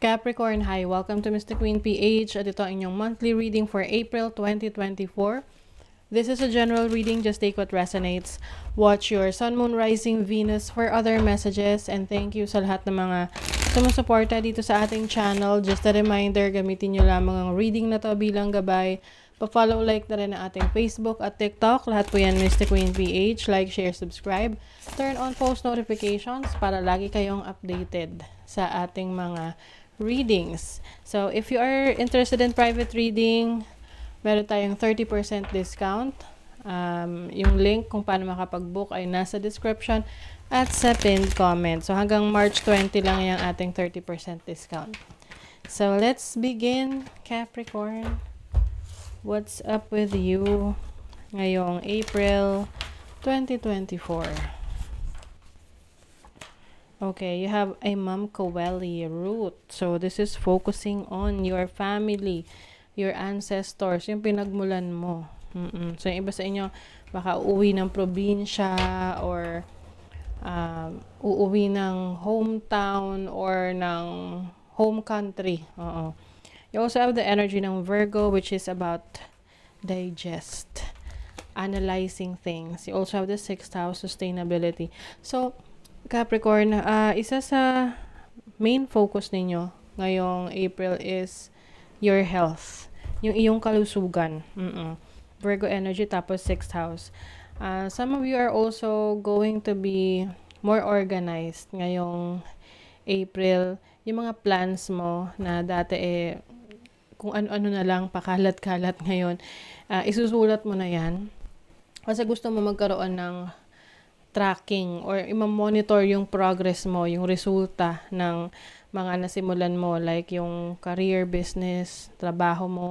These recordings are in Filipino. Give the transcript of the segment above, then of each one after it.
Capricorn, hi! Welcome to Mr. Queen PH at ito ang inyong monthly reading for April 2024. This is a general reading, just take what resonates. Watch your Sun, Moon, Rising, Venus for other messages and thank you sa lahat ng mga sumusuporta dito sa ating channel. Just a reminder, gamitin nyo lamang ang reading na to bilang gabay. Pa-follow like na rin ang ating Facebook at TikTok. Lahat po yan Mr. Queen PH. Like, share, subscribe. Turn on post notifications para lagi kayong updated sa ating mga readings. So, if you are interested in private reading, meron tayong 30% discount. Um, yung link kung paano makapag-book ay nasa description at sa pinned comment. So, hanggang March 20 lang yung ating 30% discount. So, let's begin, Capricorn. What's up with you ngayong April 2024? Okay, you have a Ma'am Coeli root. So, this is focusing on your family, your ancestors, yung pinagmulan mo. Mm -mm. So, yung iba sa inyo, baka uuwi ng probinsya or uh, uuwi ng hometown or ng home country. Uh -oh. You also have the energy ng Virgo, which is about digest, analyzing things. You also have the sixth house, sustainability. So, Capricorn, uh, isa sa main focus ninyo ngayong April is your health. Yung iyong kalusugan. Mm-mm. Virgo energy tapos sixth house. Uh, some of you are also going to be more organized ngayong April. Yung mga plans mo na dati eh, kung ano-ano na lang, pakalat-kalat ngayon, uh, isusulat mo na yan. Kasi gusto mo magkaroon ng tracking or imamonitor yung progress mo, yung resulta ng mga nasimulan mo like yung career, business, trabaho mo,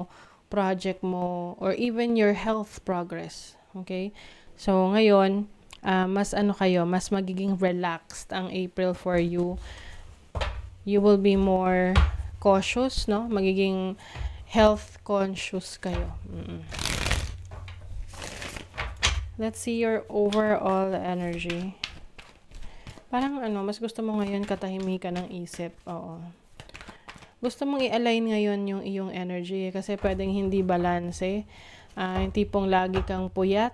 project mo, or even your health progress. Okay? So, ngayon, uh, mas ano kayo, mas magiging relaxed ang April for you. You will be more cautious, no? Magiging health conscious kayo. Mm-mm. Let's see your overall energy. Parang ano, mas gusto mo ngayon katahimikan ng isip. Oo. Gusto mong i-align ngayon yung iyong energy eh, kasi pwedeng hindi balance eh. Ah, uh, yung tipong lagi kang puyat,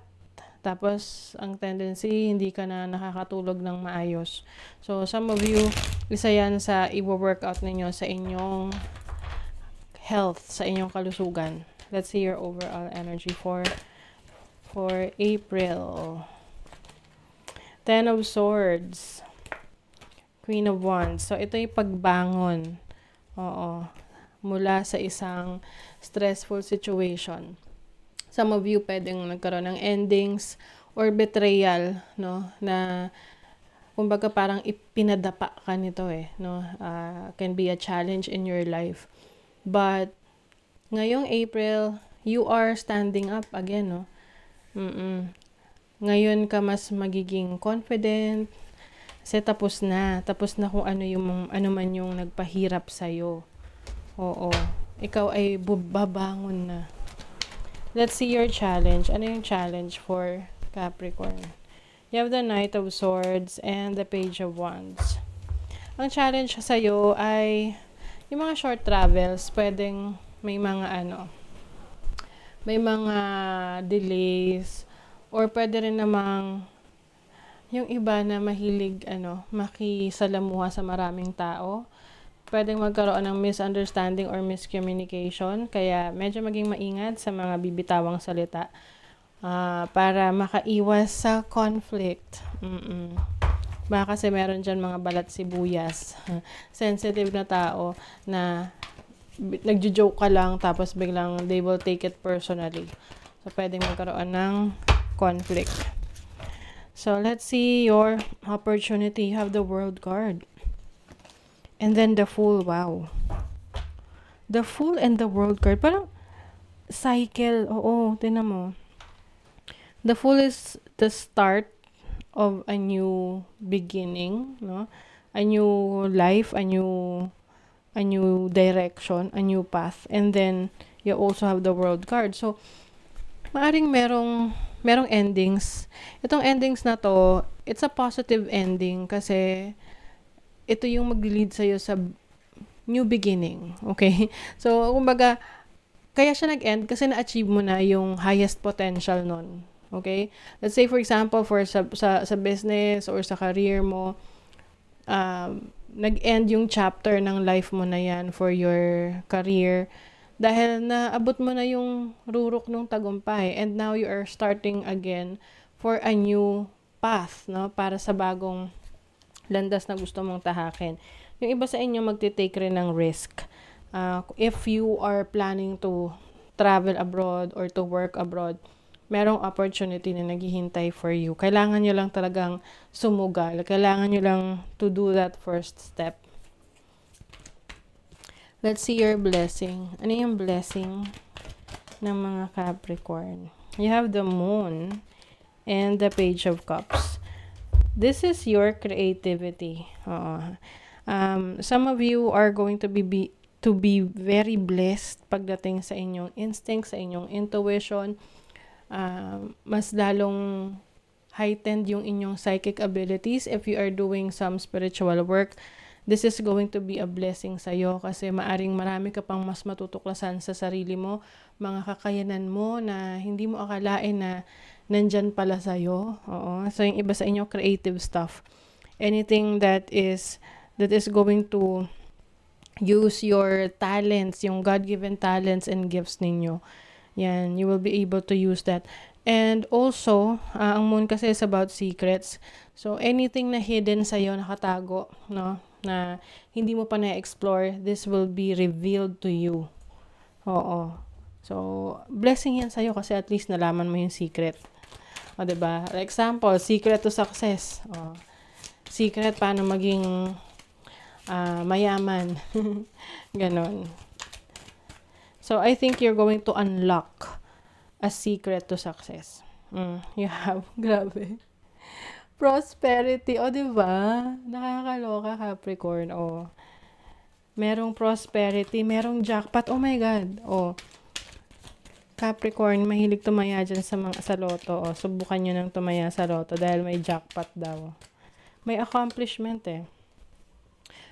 tapos ang tendency hindi ka na nakakatulog ng maayos. So some of you, isa yan sa i-workout ninyo sa inyong health, sa inyong kalusugan. Let's see your overall energy for for April. Ten of Swords. Queen of Wands. So, ito yung pagbangon. Oo. Mula sa isang stressful situation. Some of you pwedeng nagkaroon ng endings or betrayal, no? Na, kumbaga parang ipinadapa ka nito eh, no? Uh, can be a challenge in your life. But, ngayong April, you are standing up again, no? Mm. Ngayon ka mas magiging confident kasi tapos na, tapos na kung ano yung ano man yung nagpahirap sa iyo. Oo. Ikaw ay bubabangon na. Let's see your challenge. Ano yung challenge for Capricorn? You have the Knight of Swords and the Page of Wands. Ang challenge sa iyo ay yung mga short travels, pwedeng may mga ano, may mga delays or pwede rin namang yung iba na mahilig ano, makisalamuha sa maraming tao, pwedeng magkaroon ng misunderstanding or miscommunication. Kaya medyo maging maingat sa mga bibitawang salita uh, para makaiwas sa conflict. Mm-mm. Baka kasi meron dyan mga balat sibuyas, sensitive na tao na nagjo-joke ka lang tapos biglang they will take it personally. So pwedeng magkaroon ng conflict. So let's see your opportunity. You have the World card. And then the Fool. Wow. The Fool and the World card. Parang cycle. Oo, tinan mo. The Fool is the start of a new beginning, no? A new life, a new a new direction, a new path. And then, you also have the world card. So, maaring merong, merong endings. Itong endings na to, it's a positive ending kasi ito yung mag-lead sa'yo sa new beginning. Okay? So, kumbaga, kaya siya nag-end kasi na-achieve mo na yung highest potential nun. Okay? Let's say, for example, for sa, sa, sa business or sa career mo, um, nag-end yung chapter ng life mo na yan for your career dahil naabot mo na yung rurok ng tagumpay and now you are starting again for a new path no para sa bagong landas na gusto mong tahakin. Yung iba sa inyo magte-take rin ng risk. Uh, if you are planning to travel abroad or to work abroad, merong opportunity na naghihintay for you. Kailangan nyo lang talagang sumugal. Kailangan nyo lang to do that first step. Let's see your blessing. Ano yung blessing ng mga Capricorn? You have the moon and the page of cups. This is your creativity. Oo. Um, some of you are going to be, be to be very blessed pagdating sa inyong instincts, sa inyong intuition, Ah, mas lalong heightened yung inyong psychic abilities if you are doing some spiritual work. This is going to be a blessing sa iyo kasi maaring marami ka pang mas matutuklasan sa sarili mo, mga kakayanan mo na hindi mo akalain na nandyan pala sa iyo Oo. So, yung iba sa inyo, creative stuff. Anything that is, that is going to use your talents, yung God-given talents and gifts ninyo. Yan, you will be able to use that. And also, uh, ang moon kasi is about secrets. So, anything na hidden sa'yo, nakatago, no? Na hindi mo pa na-explore, this will be revealed to you. Oo. So, blessing yan sa'yo kasi at least nalaman mo yung secret. O, ba diba? example, secret to success. O, secret paano maging uh, mayaman. Ganon. So, I think you're going to unlock a secret to success. Mm, you have. Grabe. Prosperity. O, oh, di ba? Nakakaloka, Capricorn. O, oh. merong prosperity, merong jackpot. Oh my God. O, oh. Capricorn, mahilig tumaya dyan sa, mga, sa loto. O, oh. subukan nyo nang tumaya sa loto dahil may jackpot daw. May accomplishment eh.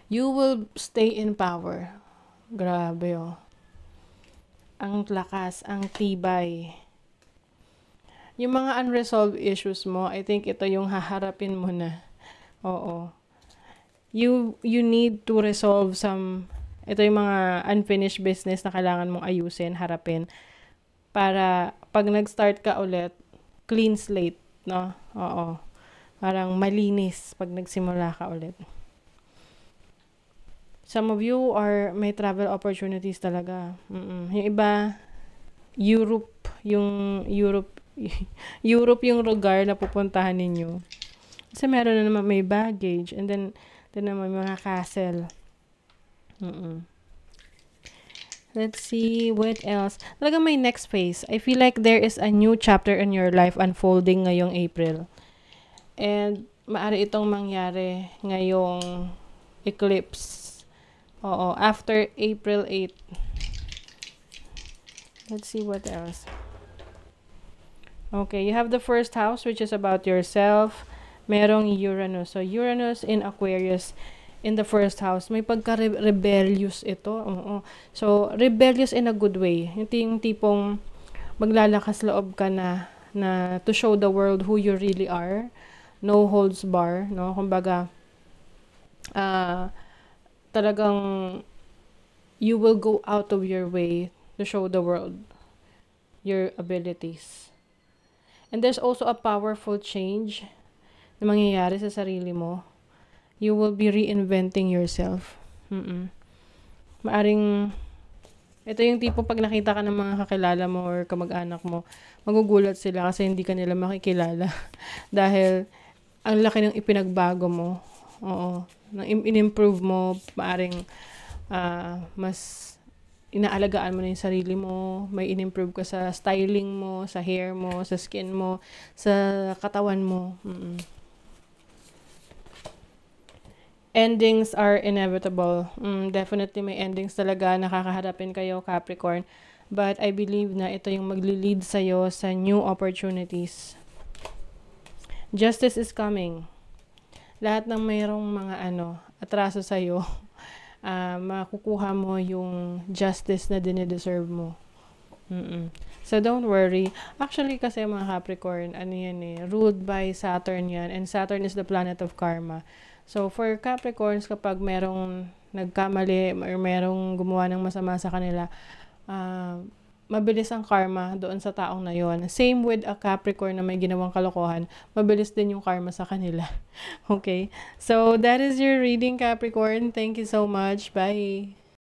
You will stay in power. Grabe oh ang lakas, ang tibay. Yung mga unresolved issues mo, I think ito yung haharapin mo na. Oo. You, you need to resolve some, ito yung mga unfinished business na kailangan mong ayusin, harapin, para pag nag-start ka ulit, clean slate, no? Oo. Parang malinis pag nagsimula ka ulit. Some of you are may travel opportunities talaga. Mm-mm. Yung iba, Europe, yung Europe, Europe yung lugar na pupuntahan ninyo. Kasi meron na naman may baggage and then, then naman mga castle. Mm-mm. Let's see, what else? Talaga may next phase. I feel like there is a new chapter in your life unfolding ngayong April. And maari itong mangyari ngayong eclipse Oo, after April 8. Let's see what else. Okay, you have the first house which is about yourself. Merong Uranus. So, Uranus in Aquarius in the first house. May pagka-rebellious ito. Oo. So, rebellious in a good way. yung tipong maglalakas loob ka na, na to show the world who you really are. No holds bar. No? Kumbaga, ah... Uh, talagang you will go out of your way to show the world your abilities. And there's also a powerful change na mangyayari sa sarili mo. You will be reinventing yourself. Mm-mm. Maaring, ito yung tipo pag nakita ka ng mga kakilala mo or kamag-anak mo, magugulat sila kasi hindi ka nila makikilala. Dahil, ang laki ng ipinagbago mo. Oo in-improve mo, maaring uh, mas inaalagaan mo na yung sarili mo, may in-improve ka sa styling mo, sa hair mo, sa skin mo, sa katawan mo. Mm-mm. Endings are inevitable. Mm, definitely may endings talaga. Nakakaharapin kayo, Capricorn. But I believe na ito yung magli-lead sa'yo sa new opportunities. Justice is coming lahat ng mayroong mga ano, atraso sa iyo, uh, ah, makukuha mo yung justice na dinideserve mo. Mm-mm. So, don't worry. Actually, kasi mga Capricorn, ano yan eh, ruled by Saturn yan. And Saturn is the planet of karma. So, for Capricorns, kapag merong nagkamali or merong gumawa ng masama sa kanila, uh, mabilis ang karma doon sa taong na yon. Same with a Capricorn na may ginawang kalokohan, mabilis din yung karma sa kanila. okay? So, that is your reading, Capricorn. Thank you so much. Bye!